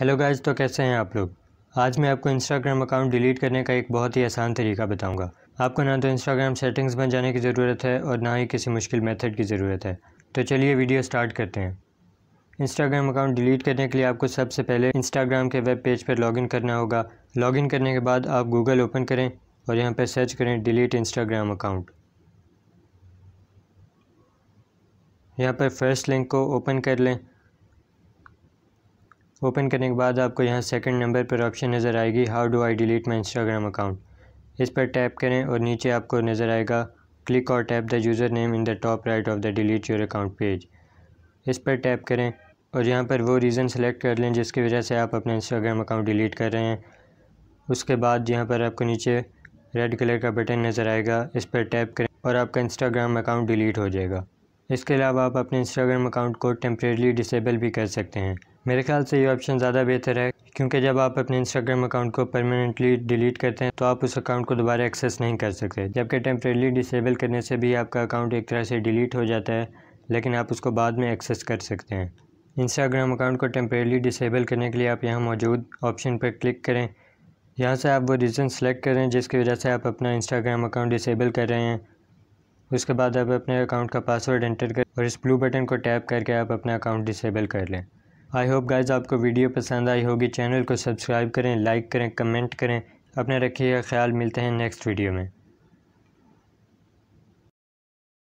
hello guys तो कैसे हैं आप लोग आज मैं आपको इंस्टाग्राम अकाउंट डिलीट करने का एक बहुत ही आसान तरीका बताऊंगा आपको ना तो इंस्टाग्राम सेटिंग्स में जाने की ज़रूरत है और ना ही किसी मुश्किल मेथड की ज़रूरत है तो चलिए वीडियो स्टार्ट करते हैं इंस्टाग्राम अकाउंट डिलीट करने के लिए आपको सबसे पहले इंस्टाग्राम के वेब पेज पर लॉगिन करना होगा लॉगिन करने के बाद आप गूगल ओपन करें और यहाँ पर सर्च करें डिलीट इंस्टाग्राम अकाउंट यहाँ पर फर्स्ट लिंक को ओपन कर लें ओपन करने के बाद आपको यहाँ सेकंड नंबर पर ऑप्शन नज़र आएगी how do I delete my Instagram account इस पर टैप करें और नीचे आपको नज़र आएगा क्लिक और tap the user name in the top right of the delete your account page इस पर टैप करें और यहाँ पर वो रीज़न सेलेक्ट कर लें जिसकी वजह से आप अपना इंस्टाग्राम अकाउंट डिलीट कर रहे हैं उसके बाद यहाँ पर आपको नीचे रेड कलर का बटन नज़र आएगा इस पर टैप करें और आपका इंस्टाग्राम अकाउंट डिलीट हो जाएगा इसके अलावा आप अपने इंस्टाग्राम अकाउंट को टेम्प्रेली डिसेबल भी कर सकते हैं मेरे ख्याल से ये ऑप्शन ज़्यादा बेहतर है क्योंकि जब आप अपने इंस्टाग्राम अकाउंट को परमानेंटली डिलीट करते हैं तो आप उस अकाउंट को दोबारा एक्सेस नहीं कर सकते जबकि टेम्परेली डिसेबल करने से भी आपका अकाउंट एक तरह से डिलीट हो जाता है लेकिन आप उसको बाद में एक्सेस कर सकते हैं इंस्टाग्राम अकाउंट को टेम्परेली डिसेबल करने के लिए आप यहाँ मौजूद ऑप्शन पर क्लिक करें यहाँ से आप वो रीज़न सेलेक्ट करें जिसकी वजह से आप अपना इंस्टाग्राम अकाउंट डिसेबल कर रहे हैं उसके बाद आप अपने अकाउंट का पासवर्ड एंटर करें और इस ब्लू बटन को टैप करके आप अपना अकाउंट डिसेबल कर लें आई होप गाइज आपको वीडियो पसंद आई होगी चैनल को सब्सक्राइब करें लाइक करें कमेंट करें अपने रखिएगा ख्याल मिलते हैं नेक्स्ट वीडियो में